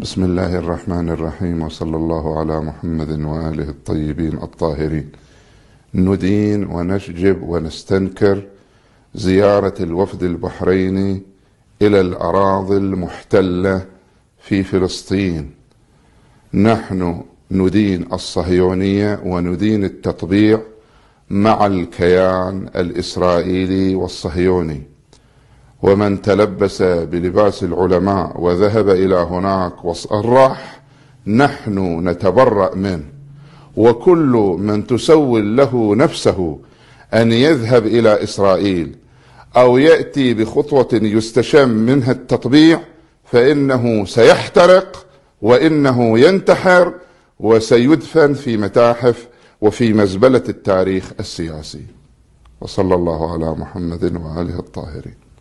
بسم الله الرحمن الرحيم وصلى الله على محمد واله الطيبين الطاهرين. ندين ونشجب ونستنكر زياره الوفد البحريني الى الاراضي المحتله في فلسطين. نحن ندين الصهيونيه وندين التطبيع مع الكيان الاسرائيلي والصهيوني. ومن تلبس بلباس العلماء وذهب الى هناك وراح نحن نتبرأ منه وكل من تسول له نفسه ان يذهب الى اسرائيل او ياتي بخطوه يستشم منها التطبيع فانه سيحترق وانه ينتحر وسيدفن في متاحف وفي مزبله التاريخ السياسي وصلى الله على محمد واله الطاهرين